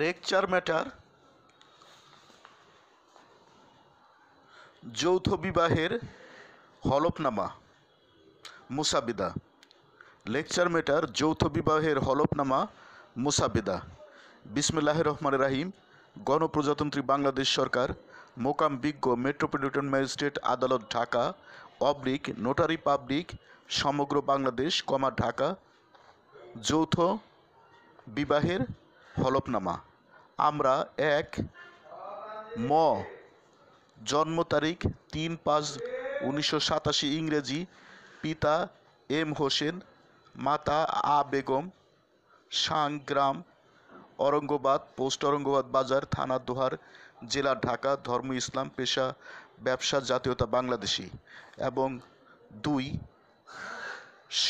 lecture matter যৌথ বিবাহের হলফনামা মুসাবিদা লেকচার ম্যাটার যৌথ বিবাহের হলফনামা মুসাবিদা বিসমিল্লাহ রহমান রাহিম গণপ্রজাতন্ত্রী বাংলাদেশ সরকার মোকাম বিজ্ঞ মেট্রোপলিটন ম্যাজিস্ট্রেট আদালত ঢাকা অবলিক নোটারি পাবলিক সমগ্র বাংলাদেশ কমা ঢাকা যৌথ বিবাহের হলফনামা আমরা এক ম জন্ম তারিখ তিন পাঁচ উনিশশো সাতাশি ইংরেজি পিতা এম হোসেন মাতা আ বেগম সাংগ্রাম অরঙ্গবাদ পোস্ট অরঙ্গবাদ বাজার থানা দোহার জেলা ঢাকা ধর্ম ইসলাম পেশা ব্যবসা জাতীয়তা বাংলাদেশি এবং দুই স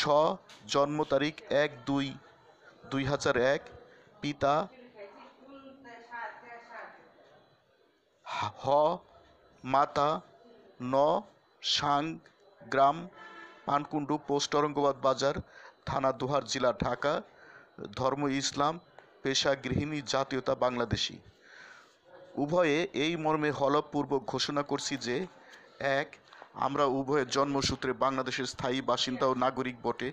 জন্ম তারিখ এক দুই দুই হাজার এক পিতা হ মাতা ন সাং গ্রাম পানকুণ্ডু পোস্ট অরঙ্গবাদ বাজার থানা দুহার জেলা ঢাকা ধর্ম ইসলাম পেশা গৃহিণী জাতীয়তা বাংলাদেশি উভয়ে এই মর্মে হলফপূর্বক ঘোষণা করছি যে এক আমরা উভয়ে জন্মসূত্রে বাংলাদেশের স্থায়ী বাসিন্দা ও নাগরিক বটে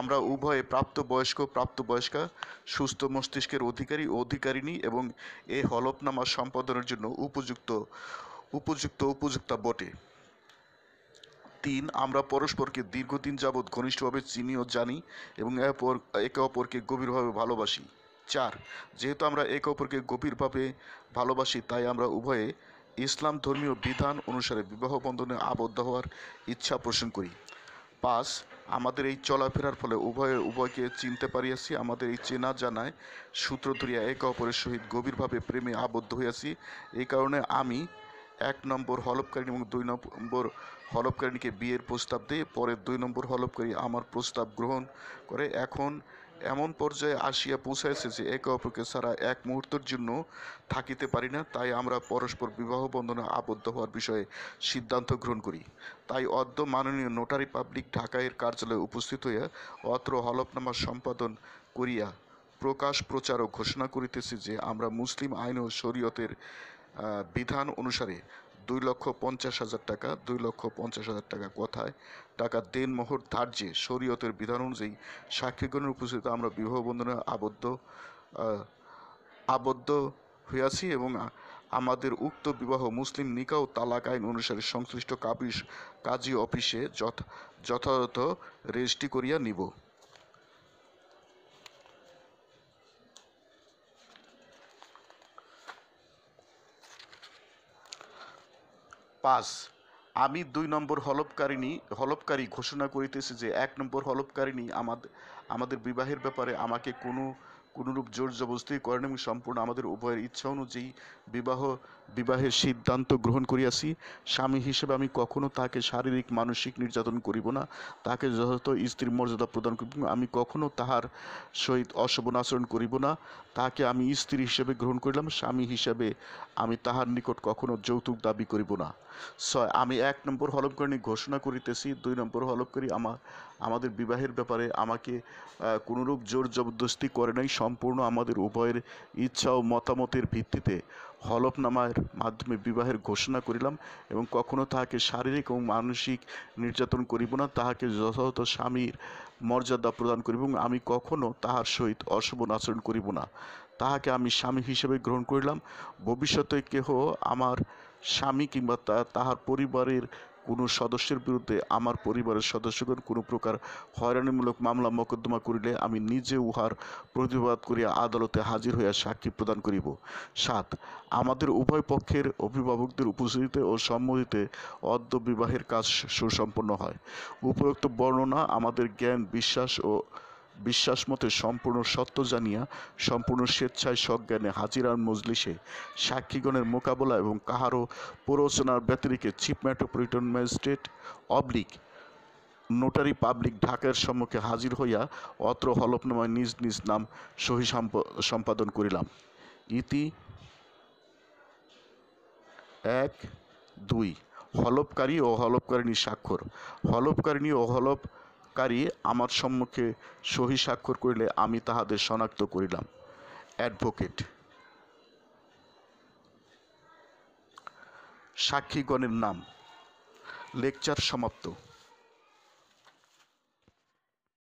আমরা উভয়ে প্রাপ্তবয়স্ক প্রাপ্তবয়স্কা সুস্থ মস্তিষ্কের অধিকারী ও অধিকারিণী এবং এ হলফনামা সম্পাদনের জন্য উপযুক্ত উপযুক্ত উপযুক্তা বটে তিন আমরা পরস্পরকে দীর্ঘদিন যাবৎ ঘনিষ্ঠভাবে চিনি ও জানি এবং একে অপরকে গভীরভাবে ভালোবাসি চার যেহেতু আমরা একে অপরকে গভীরভাবে ভালোবাসি তাই আমরা উভয়ে ইসলাম ধর্মীয় বিধান অনুসারে বিবাহ বন্ধনে আবদ্ধ হওয়ার ইচ্ছা পোষণ করি পাঁচ আমাদের এই চলাফেরার ফলে উভয়ে উভয়কে চিনতে পারিয়াছি আমাদের এই চেনা জানায় সূত্র ধরিয়া একে অপরের সহিত গভীরভাবে প্রেমে আবদ্ধ হইয়াছি এই কারণে আমি এক নম্বর হলফকারী এবং দুই নম্বর হলফকারিণীকে বিয়ের প্রস্তাব দিয়ে পরে দুই নম্বর হলফকারী আমার প্রস্তাব গ্রহণ করে এখন এমন পর্যায়ে আসিয়া পৌঁছাইছে যে একে অপরকে ছাড়া এক মুহূর্তের জন্য থাকিতে পারি না তাই আমরা পরস্পর বিবাহ বন্ধনে আবদ্ধ হওয়ার বিষয়ে সিদ্ধান্ত গ্রহণ করি তাই অদ্য মাননীয় নোটারি পাবলিক ঢাকায়ের কার্যালয়ে উপস্থিত হইয়া অত্র হলফনামা সম্পাদন করিয়া প্রকাশ প্রচার ও ঘোষণা করিতেছি যে আমরা মুসলিম আইন ও শরীয়তের বিধান অনুসারে দুই লক্ষ পঞ্চাশ হাজার টাকা দুই লক্ষ পঞ্চাশ হাজার টাকা কথায় টাকা দেন মোহর ধার্যে শরীয়তের বিধান অনুযায়ী সাক্ষীগণের উপস্থিতিতে আমরা বিবাহ বন্ধনে আবদ্ধ আবদ্ধ হইয়াছি এবং আমাদের উক্ত বিবাহ মুসলিম নিকা ও তালাক আইন অনুসারে সংশ্লিষ্ট কাবিস কাজী অফিসে যথাযথ রেজিস্ট্রি করিয়া নিব পাঁচ আমি দুই নম্বর হলপকারিণী হলফকারী ঘোষণা করিতেছি যে এক নম্বর হলফকারিণী আমাদের আমাদের বিবাহের ব্যাপারে আমাকে কোনো কোনোরূপ জোর জবরদস্তি করেন এবং সম্পূর্ণ আমাদের উভয়ের ইচ্ছা অনুযায়ী বিবাহ বিবাহের সিদ্ধান্ত গ্রহণ করিয়াছি স্বামী হিসেবে আমি কখনো তাকে শারীরিক মানসিক নির্যাতন করিব না তাকে যথাযথ স্ত্রীর মর্যাদা প্রদান করিব আমি কখনো তাহার সহিত অশোভন আচরণ করিব না তাকে আমি স্ত্রী হিসেবে গ্রহণ করিলাম স্বামী হিসেবে আমি তাহার নিকট কখনো যৌতুক দাবি করিব না ছয় আমি এক নম্বর হলফকারী ঘোষণা করিতেছি দুই নম্বর হলফকারী আমার আমাদের বিবাহের ব্যাপারে আমাকে কোনোরূপ জোর জবরদস্তি করে নাই সম্পূর্ণ আমাদের উভয়ের ইচ্ছা ও মতামতের ভিত্তিতে হলফনামার মাধ্যমে বিবাহের ঘোষণা করিলাম এবং কখনো তাহাকে শারীরিক এবং মানসিক নির্যাতন করিব না তাহাকে যথাযথ স্বামীর মর্যাদা প্রদান করিব এবং আমি কখনো তাহার সহিত অশোভন আচরণ করিব না তাহাকে আমি স্বামী হিসেবে গ্রহণ করিলাম ভবিষ্যতে কেহ আমার স্বামী কিংবা তাহার পরিবারের কোনো সদস্যের বিরুদ্ধে আমার পরিবারের সদস্যগণ কোনো প্রকার হয়রানিমূলক মামলা মোকদ্দমা করিলে আমি নিজে উহার প্রতিবাদ করিয়া আদালতে হাজির হইয়া সাক্ষী প্রদান করিব সাত আমাদের উভয় পক্ষের অভিভাবকদের উপস্থিতিতে ও সম্মতিতে অদ্য বিবাহের কাজ সুসম্পন্ন হয় উপরোক্ত বর্ণনা আমাদের জ্ঞান বিশ্বাস ও বিশ্বাস মতে সম্পূর্ণ সত্য জানিয়া সম্পূর্ণ স্বেচ্ছায় সজ্ঞানে হাজিরার মজলিসে সাক্ষীগণের মোকাবেলা এবং কাহারও প্ররোচনার ব্যতিরিকে চিফ মেট্রোপলিটন ম্যাজিস্ট্রেট অবলিক নোটারি পাবলিক ঢাকার সম্মুখে হাজির হইয়া অত্র হলফনামায় নিজ নিজ নাম সহি সম্পাদন করিলাম ইতি এক দুই হলফকারী ও হলফকারিণী স্বাক্ষর হলফকারিণী ও হলফ কারী আমার সম্মুখে সহি স্বাক্ষর করিলে আমি তাহাদের শনাক্ত করিলাম অ্যাডভোকেট সাক্ষীগণের নাম লেকচার সমাপ্ত